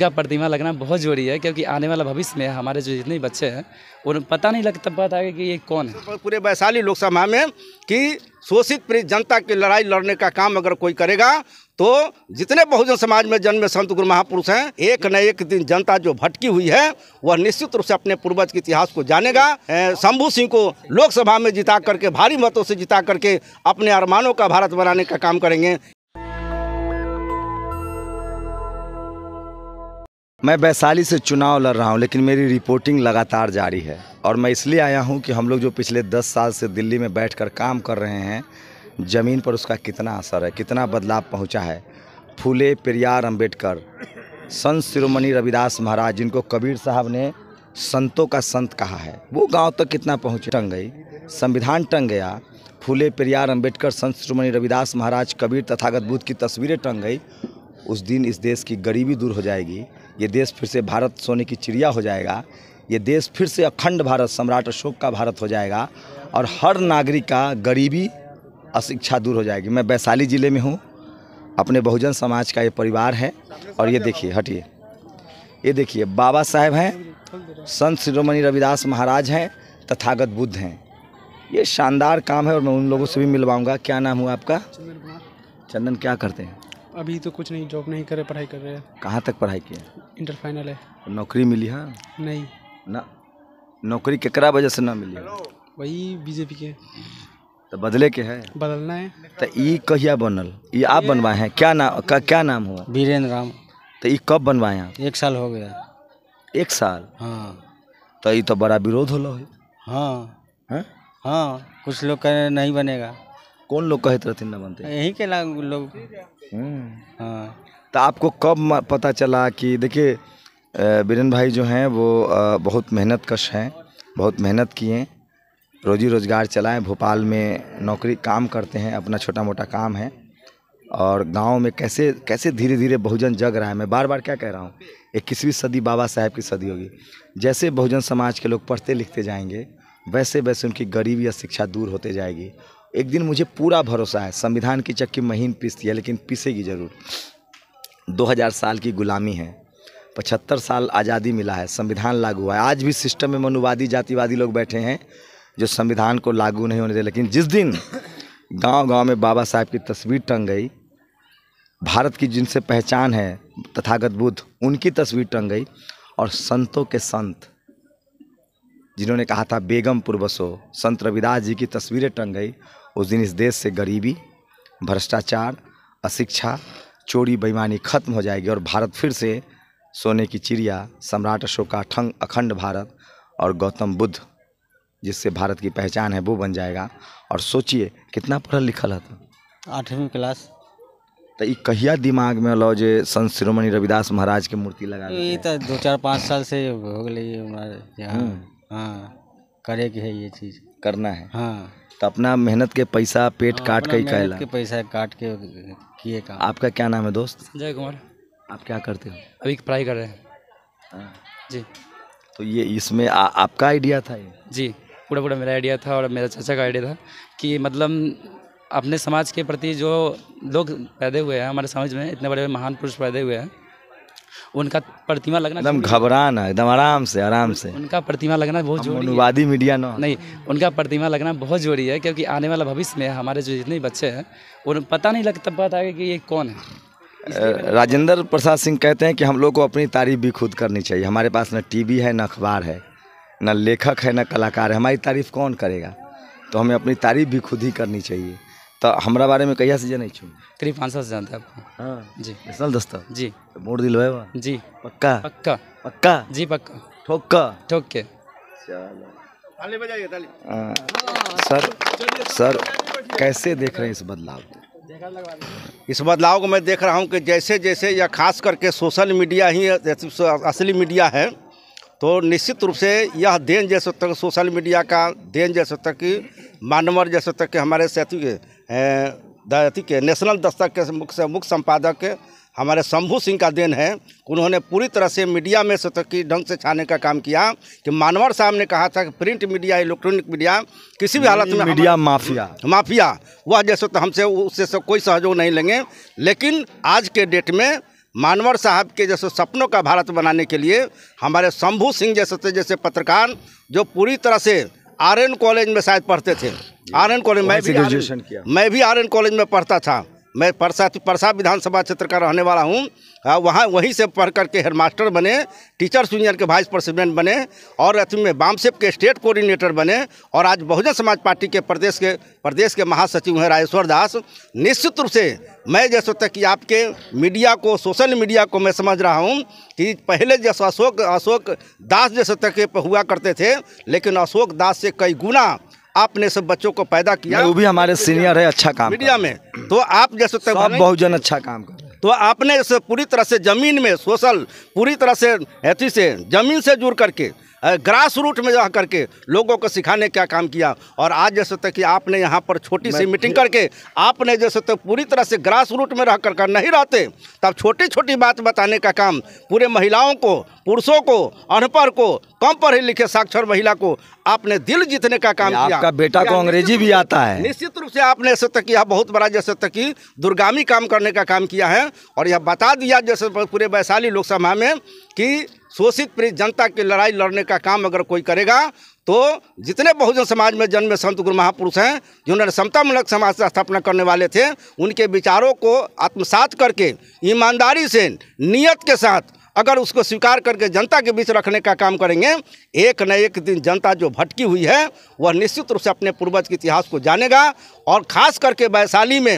का प्रतिमा लगना बहुत जरूरी है क्योंकि आने वाला भविष्य में हमारे जो जितने बच्चे हैं उन्हें पता नहीं लगता पता है कि ये कौन है पूरे वैशाली लोकसभा में कि शोषित जनता की लड़ाई लड़ने का काम अगर कोई करेगा तो जितने बहुजन समाज में जन्मे संत गुरु महापुरुष हैं एक न एक दिन जनता जो भटकी हुई है वह निश्चित रूप से अपने पूर्वज के इतिहास को जानेगा शंभू सिंह को लोकसभा में जिता करके भारी मतों से जिता करके अपने अरमानों का भारत बनाने का काम करेंगे मैं वैशाली से चुनाव लड़ रहा हूँ लेकिन मेरी रिपोर्टिंग लगातार जारी है और मैं इसलिए आया हूँ कि हम लोग जो पिछले दस साल से दिल्ली में बैठ कर काम कर रहे हैं ज़मीन पर उसका कितना असर है कितना बदलाव पहुँचा है फूले प्रियार अम्बेडकर संत शिरोमणि रविदास महाराज जिनको कबीर साहब ने संतों का संत कहा है वो गाँव तक तो कितना पहुँच टंग गई संविधान टंग गया फूले प्रियार अम्बेडकर संत शिरोमणि रविदास महाराज कबीर तथागत बुद्ध की तस्वीरें टंग गई उस दिन इस देश की गरीबी दूर हो जाएगी ये देश फिर से भारत सोने की चिड़िया हो जाएगा ये देश फिर से अखंड भारत सम्राट अशोक का भारत हो जाएगा और हर नागरिक का गरीबी अशिक्षा दूर हो जाएगी मैं वैशाली ज़िले में हूँ अपने बहुजन समाज का ये परिवार है और ये देखिए हटिए ये देखिए बाबा साहेब हैं संत शिरोमणि रविदास महाराज हैं तथागत बुद्ध हैं ये शानदार काम है और मैं उन लोगों से भी मिलवाऊंगा क्या नाम हुआ आपका चंदन क्या करते हैं अभी तो कुछ नहीं जॉब नहीं करे पढ़ाई कर रहे हैं कहाँ तक पढ़ाई किया इंटर फाइनल है नौकरी मिली है हाँ? नहीं ना नौकरी केकरा वजह से ना मिली वही बीजेपी के तो बदले के है बदलना है तो ई कहिया बनल ये आप बनवाए हैं क्या नाम का क्या नाम हुआ वीरेंद्र राम तो ये कब बनवाए हैं एक साल हो गया एक साल हाँ तो ये तो बड़ा विरोध हो है हाँ है? हाँ? हाँ कुछ लोग कह नहीं बनेगा कौन लोग कहते रहते ना बनते यही के लोग हम्म। हाँ तो आपको कब पता चला कि देखिए बीरन भाई जो हैं वो बहुत मेहनत कश हैं बहुत मेहनत किए रोजी रोज़गार चलाएं भोपाल में नौकरी काम करते हैं अपना छोटा मोटा काम है और गांव में कैसे कैसे धीरे धीरे बहुजन जग रहा है मैं बार बार क्या कह रहा हूँ इक्कीसवीं सदी बाबा साहेब की सदी होगी जैसे बहुजन समाज के लोग पढ़ते लिखते जाएंगे वैसे वैसे उनकी गरीबी या शिक्षा दूर होते जाएगी एक दिन मुझे पूरा भरोसा है संविधान की चक्की महीन पीसती है लेकिन पीसेगी ज़रूर 2000 साल की गुलामी है पचहत्तर साल आज़ादी मिला है संविधान लागू हुआ है आज भी सिस्टम में मनुवादी जातिवादी लोग बैठे हैं जो संविधान को लागू नहीं होने दे लेकिन जिस दिन गांव गांव में बाबा साहब की तस्वीर टंग गई भारत की जिनसे पहचान है तथागत बुद्ध उनकी तस्वीर टंग गई और संतों के संत जिन्होंने कहा था बेगम बसो संत रविदास जी की तस्वीरें टंग गई उस दिन इस देश से गरीबी भ्रष्टाचार अशिक्षा चोरी बेईमानी ख़त्म हो जाएगी और भारत फिर से सोने की चिड़िया सम्राट अशोक का ठंग अखंड भारत और गौतम बुद्ध जिससे भारत की पहचान है वो बन जाएगा और सोचिए कितना पढ़ल लिखल है आठवीं क्लास तो ये कहिया दिमाग में लो जो संत शिरोमणि रविदास महाराज के मूर्ति लगा तो दो चार पाँच साल से हो गई हमारे यहाँ हम्म। हाँ करे के है ये चीज़ करना है हाँ तो अपना मेहनत के पैसा पेट हाँ, काट के ही कहला के पैसा काट के किए का आपका क्या नाम है दोस्त जय कुमार आप क्या करते हो अभी पढ़ाई कर रहे हैं हाँ। जी तो ये इसमें आ, आपका आइडिया था ये जी पूरा पूरा मेरा आइडिया था और मेरा चाचा का आइडिया था कि मतलब अपने समाज के प्रति जो लोग पैदा हुए हैं हमारे समाज में इतने बड़े महान पुरुष पैदा हुए हैं उनका प्रतिमा लगना एकदम घबराना एकदम आराम से आराम से उनका प्रतिमा लगना बहुत जरूरी अनुवादी मीडिया ना नहीं उनका प्रतिमा लगना बहुत जरूरी है क्योंकि आने वाला भविष्य में हमारे जो जितने बच्चे हैं उन पता नहीं लगता पता है कि ये कौन है राजेंद्र प्रसाद सिंह कहते हैं कि हम लोग को अपनी तारीफ भी खुद करनी चाहिए हमारे पास न टी है न अखबार है न लेखक है न कलाकार है हमारी तारीफ कौन करेगा तो हमें अपनी तारीफ भी खुद ही करनी चाहिए तो हमारा बारे में कहिया से जाने छू करीब पाँच साल से जानते आपको हाँ जी नेशनल दस्ता जी वोट तो दिल वहाँ जी पक्का पक्का पक्का जी पक्का ठोक्का ठोक के चलो ताली बजाइए ताली हाँ। सर सर कैसे देख रहे हैं इस बदलाव को इस बदलाव को मैं देख रहा हूँ कि जैसे जैसे या खास करके सोशल मीडिया ही असली मीडिया है तो निश्चित रूप से यह देन जैसे तक सोशल मीडिया का देन जैसे तक मानवर जैसे तक कि हमारे के के नेशनल दस्तक के मुख्य मुख्य संपादक हमारे शंभू सिंह का देन है उन्होंने पूरी तरह से मीडिया में सतर्की तो ढंग से छाने का काम किया कि मानवर साहब ने कहा था कि प्रिंट मीडिया इलेक्ट्रॉनिक मीडिया किसी भी हालत में मीडिया माफिया माफिया वह जैसे तो हमसे उससे से तो कोई सहयोग नहीं लेंगे लेकिन आज के डेट में मानवर साहब के जैसे सपनों का भारत बनाने के लिए हमारे शंभू सिंह जैसे तो जैसे पत्रकार जो पूरी तरह से आर कॉलेज में शायद पढ़ते थे आर एन कॉलेज मैं भी ग्रेजुएशन किया मैं भी आर एन कॉलेज में पढ़ता था मैं परसा परसा विधानसभा क्षेत्र का रहने वाला हूँ वहाँ वहीं से पढ़ करके हेड मास्टर बने टीचर्स यूनियन के वाइस प्रेसिडेंट बने और अति में बामसेप के स्टेट कोऑर्डिनेटर बने और आज बहुजन समाज पार्टी के प्रदेश के प्रदेश के महासचिव हैं राजेश्वर दास निश्चित रूप से मैं जैसे तक कि आपके मीडिया को सोशल मीडिया को मैं समझ रहा हूँ कि पहले जैसे अशोक अशोक दास जैसे तक हुआ करते थे लेकिन अशोक दास से कई गुना आपने सब बच्चों को पैदा किया वो भी हमारे सीनियर है अच्छा काम मीडिया में तो आप जैसे सब जन अच्छा काम कर तो आपने पूरी तरह से ज़मीन में सोशल पूरी तरह से ऐसी से ज़मीन से जुड़ करके ग्रास रूट में रह करके लोगों को सिखाने का काम किया और आज जैसे तक कि आपने यहाँ पर छोटी सी मीटिंग करके आपने जैसे तक पूरी तरह से ग्रास रूट में रह कर नहीं रहते तब छोटी छोटी बात बताने का काम पूरे महिलाओं को पुरुषों को अनपढ़ को कम पढ़े लिखे साक्षर महिला को आपने दिल जीतने का काम किया आपका बेटा को अंग्रेजी भी आता है निश्चित रूप से आपने ऐसे तक यह बहुत बड़ा जैसे तक कि दुर्गामी काम करने का काम किया है और यह बता दिया जैसे पूरे वैशाली लोकसभा में कि शोषित पीड़ित जनता की लड़ाई लड़ने का काम अगर कोई करेगा तो जितने बहुजन समाज में जन्मे संत गुरु महापुरुष हैं जिन्होंने समतामूलक समाज से स्थापना करने वाले थे उनके विचारों को आत्मसात करके ईमानदारी से नियत के साथ अगर उसको स्वीकार करके जनता के बीच रखने का काम करेंगे एक न एक दिन जनता जो भटकी हुई है वह निश्चित रूप से अपने पूर्वज के इतिहास को जानेगा और ख़ास करके वैशाली में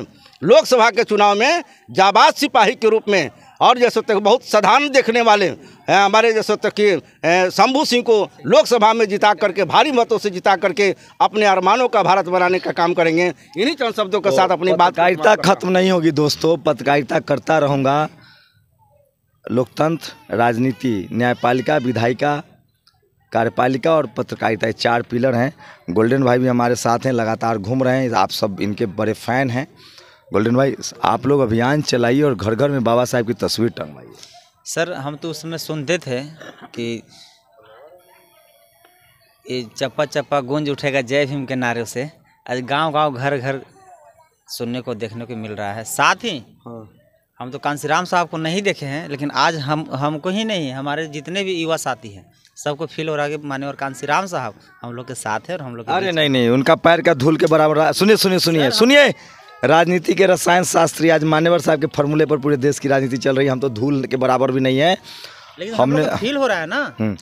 लोकसभा के चुनाव में जाबाज सिपाही के रूप में और जैसे तो बहुत साधारण देखने वाले हमारे जैसे तक तो कि शंभू सिंह को लोकसभा में जिता करके भारी मतों से जिता करके अपने अरमानों का भारत बनाने का काम करेंगे इन्हीं चंद शब्दों के तो साथ अपनी बात पत्रकारिता खत्म नहीं होगी दोस्तों पत्रकारिता करता रहूँगा लोकतंत्र राजनीति न्यायपालिका विधायिका कार्यपालिका और पत्रकारिता चार पिलर हैं गोल्डन भाई भी हमारे साथ हैं लगातार घूम रहे हैं आप सब इनके बड़े फ़ैन हैं गोल्डन भाई आप लोग अभियान चलाइए और घर घर में बाबा साहब की तस्वीर टंगवाइए सर हम तो उस समय सुनते थे कि ये चप्पा चप्पा गूंज उठेगा जय भीम के नारे से आज गांव गांव घर घर सुनने को देखने को मिल रहा है साथ ही हाँ। हम तो कांसीराम साहब को नहीं देखे हैं लेकिन आज हम हमको ही नहीं हमारे जितने भी युवा साथी हैं सबको फील हो रहा है कि माने और कांसीराम साहब हम लोग के साथ है और हम लोग अरे नहीं नहीं उनका पैर का धूल के बराबर सुनिए सुनिए सुनिए सुनिए राजनीति के रसायन शास्त्री आज मान्यवर साहब के फॉर्मूले पर पूरे देश की राजनीति चल रही है हम तो धूल के बराबर भी नहीं है लेकिन हमने फील हो रहा है ना हम्म।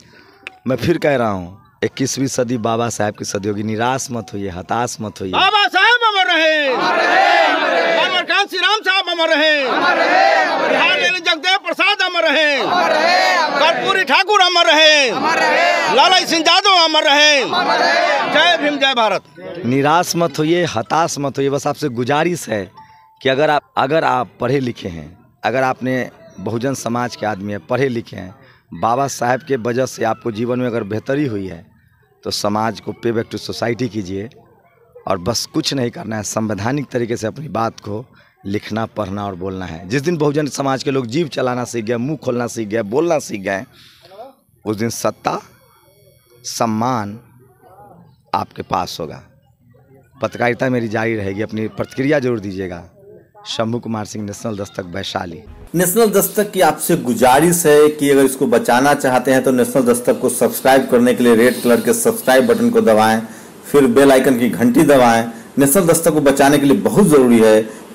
मैं फिर कह रहा हूँ इक्कीसवीं सदी बाबा साहब की सदी होगी निराश मत होइए हताश मत होइए बाबा साहब अमर रहे श्री राम साहब अमर रहे कर्पूरी ठाकुर अमर रहे लाला सिंह जादव अमर रहे जय भीम जय भारत निराश मत होइए हताश मत होइए बस आपसे गुजारिश है कि अगर आप अगर आप पढ़े लिखे हैं अगर आपने बहुजन समाज के आदमी हैं पढ़े लिखे हैं बाबा साहब के वजह से आपको जीवन में अगर बेहतरी हुई है तो समाज को पे बैक टू सोसाइटी कीजिए और बस कुछ नहीं करना है संवैधानिक तरीके से अपनी बात को लिखना पढ़ना और बोलना है जिस दिन बहुजन समाज के लोग जीव चलाना सीख गए मुंह खोलना सीख गए बोलना सीख गए उस दिन सत्ता सम्मान आपके पास होगा पत्रकारिता मेरी जारी रहेगी अपनी प्रतिक्रिया जरूर दीजिएगा शंभू कुमार सिंह नेशनल दस्तक वैशाली नेशनल दस्तक की आपसे गुजारिश है कि अगर इसको बचाना चाहते हैं तो नेशनल दस्तक को सब्सक्राइब करने के लिए रेड कलर के सब्सक्राइब बटन को दबाएं फिर बेल आइकन की घंटी दबाएं नेशनल दस्तक को बचाने के लिए बहुत ज़रूरी है